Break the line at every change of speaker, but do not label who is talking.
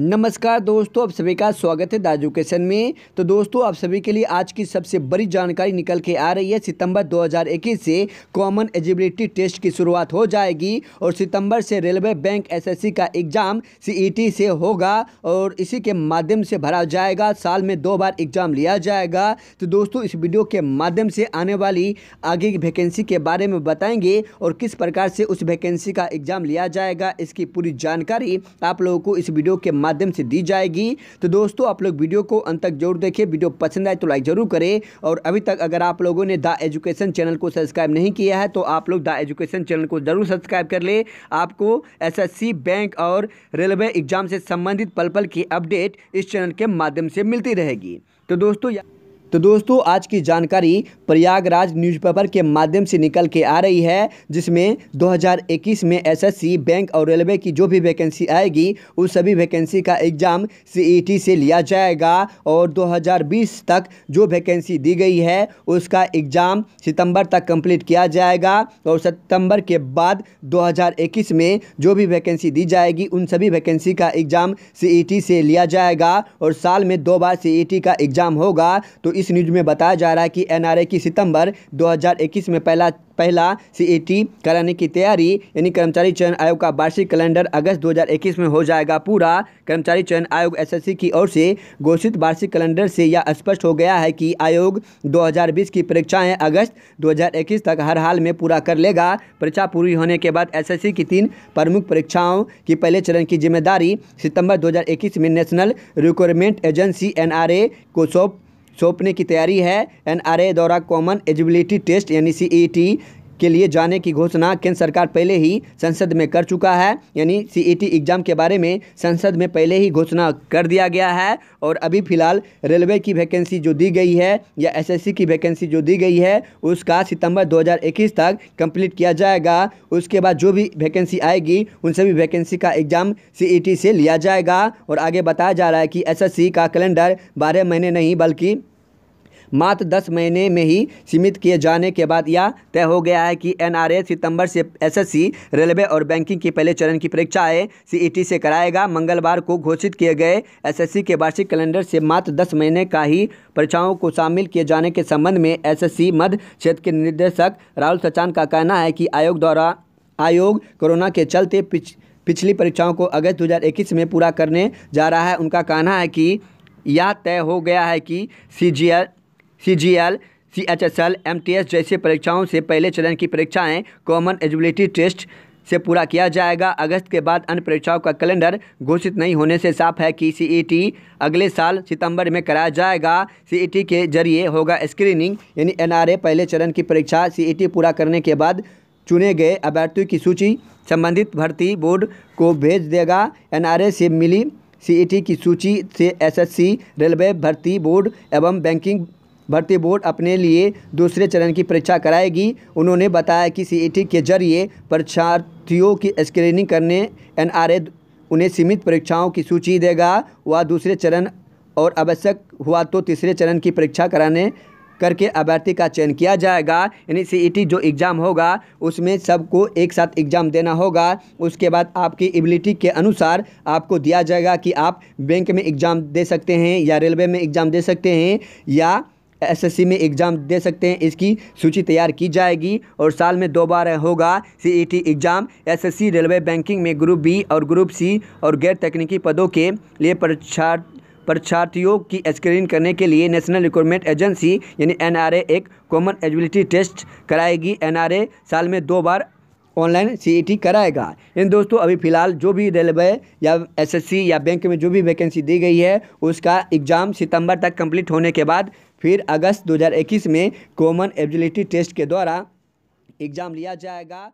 नमस्कार दोस्तों आप सभी का स्वागत है द एजुकेशन में तो दोस्तों आप सभी के लिए आज की सबसे बड़ी जानकारी निकल के आ रही है सितंबर 2021 से कॉमन एजिबिलिटी टेस्ट की शुरुआत हो जाएगी और सितंबर से रेलवे बैंक एसएससी का एग्ज़ाम सीईटी से होगा और इसी के माध्यम से भरा जाएगा साल में दो बार एग्ज़ाम लिया जाएगा तो दोस्तों इस वीडियो के माध्यम से आने वाली आगे की वैकेंसी के बारे में बताएँगे और किस प्रकार से उस वैकेंसी का एग्ज़ाम लिया जाएगा इसकी पूरी जानकारी आप लोगों को इस वीडियो के माध्यम से दी जाएगी तो दोस्तों आप लोग वीडियो को अंत तक जरूर देखें वीडियो पसंद आए तो लाइक ज़रूर करें और अभी तक अगर आप लोगों ने द एजुकेशन चैनल को सब्सक्राइब नहीं किया है तो आप लोग द एजुकेशन चैनल को ज़रूर सब्सक्राइब कर ले आपको सी बैंक और रेलवे एग्जाम से संबंधित पल पल की अपडेट इस चैनल के माध्यम से मिलती रहेगी तो दोस्तों तो दोस्तों आज की जानकारी प्रयागराज न्यूज़पेपर के माध्यम से निकल के आ रही है जिसमें 2021 में एसएससी बैंक और रेलवे की जो भी वैकेंसी आएगी उस सभी वैकेंसी का एग्ज़ाम सीईटी e से लिया जाएगा और 2020 तक जो वैकेंसी दी गई है उसका एग्ज़ाम सितंबर तक कंप्लीट किया जाएगा और सितंबर के बाद दो में जो भी वैकेंसी दी जाएगी उन सभी वैकेंसी का एग्ज़ाम सी e से लिया जाएगा और साल में दो बार सी e का एग्ज़ाम होगा तो इस न्यूज़ में बताया जा रहा है कि एनआरए की सितंबर 2021 में पहला पहला सीईटी e कराने की तैयारी यानी कर्मचारी चयन आयोग का वार्षिक कैलेंडर अगस्त 2021 में हो जाएगा पूरा कर्मचारी चयन आयोग एसएससी की ओर से घोषित वार्षिक कैलेंडर से यह स्पष्ट हो गया है कि आयोग 2020 की परीक्षाएं अगस्त 2021 तक हर हाल में पूरा कर लेगा परीक्षा पूरी होने के बाद एस की तीन प्रमुख परीक्षाओं की पहले चरण की जिम्मेदारी सितंबर दो में नेशनल रिक्वायरमेंट एजेंसी एन को सौंप सौंपने की तैयारी है एन आर ए दौरा कॉमन एजिबिलिटी टेस्ट यानी सी ई टी के लिए जाने की घोषणा केंद्र सरकार पहले ही संसद में कर चुका है यानी सी e एग्ज़ाम के बारे में संसद में पहले ही घोषणा कर दिया गया है और अभी फ़िलहाल रेलवे की वैकेंसी जो दी गई है या एसएससी की वैकेंसी जो दी गई है उसका सितंबर 2021 तक कंप्लीट किया जाएगा उसके बाद जो भी वैकेंसी आएगी उन सभी वैकेंसी का एग्ज़ाम सी e से लिया जाएगा और आगे बताया जा रहा है कि एस का कैलेंडर बारह महीने नहीं बल्कि मात्र दस महीने में ही सीमित किए जाने के बाद यह तय हो गया है कि एन सितंबर से एसएससी रेलवे और बैंकिंग की पहले चरण की परीक्षाएं सीईटी से कराएगा मंगलवार को घोषित किए गए एसएससी के वार्षिक कैलेंडर से मात्र दस महीने का ही परीक्षाओं को शामिल किए जाने के संबंध में एस मध्य क्षेत्र के निदेशक राहुल सचान का कहना है कि आयोग द्वारा आयोग कोरोना के चलते पिछ, पिछली परीक्षाओं को अगस्त 2021 में पूरा करने जा रहा है उनका कहना है कि यह तय हो गया है कि C G C G L C H S L M T S जैसे परीक्षाओं से पहले चरण की परीक्षाएं कॉमन एजिबिलिटी टेस्ट से पूरा किया जाएगा अगस्त के बाद अन्य परीक्षाओं का कैलेंडर घोषित नहीं होने से साफ है कि टी अगले साल सितंबर में कराया जाएगा टी के जरिए होगा स्क्रीनिंग यानी ए पहले चरण की परीक्षा टी पूरा करने के बाद चुने गए अभ्यर्थियों की सूची संबंधित भर्ती बोर्ड को भेज देगा ए से मिली टी की सूची से एसएससी रेलवे भर्ती बोर्ड एवं बैंकिंग भर्ती बोर्ड अपने लिए दूसरे चरण की परीक्षा कराएगी उन्होंने बताया कि सीईटी e के जरिए परीक्षार्थियों की स्क्रीनिंग करने एनआरए उन्हें सीमित परीक्षाओं की सूची देगा वह दूसरे चरण और आवश्यक हुआ तो तीसरे चरण की परीक्षा कराने करके अभ्यर्थी का चयन किया जाएगा यानी सीईटी e जो एग्ज़ाम होगा उसमें सबको एक साथ एग्ज़ाम देना होगा उसके बाद आपकी एबिलिटी के अनुसार आपको दिया जाएगा कि आप बैंक में एग्ज़ाम दे सकते हैं या रेलवे में एग्ज़ाम दे सकते हैं या एसएससी में एग्ज़ाम दे सकते हैं इसकी सूची तैयार की जाएगी और साल में दो बार होगा CET exam SSC railway banking में ग्रुप बी और ग्रुप सी और गैर तकनीकी पदों के लिए परीक्षार्थी परीक्षार्थियों की स्क्रीनिंग करने के लिए नेशनल रिक्रूटमेंट एजेंसी यानी एनआरए एक कॉमन एजिबिलिटी टेस्ट कराएगी एनआरए साल में दो बार ऑनलाइन सीईटी e कराएगा इन दोस्तों अभी फ़िलहाल जो भी रेलवे या एसएससी या बैंक में जो भी वैकेंसी दी गई है उसका एग्ज़ाम सितंबर तक कंप्लीट होने के बाद फिर अगस्त 2021 में कॉमन एबिलिटी टेस्ट के द्वारा एग्ज़ाम लिया जाएगा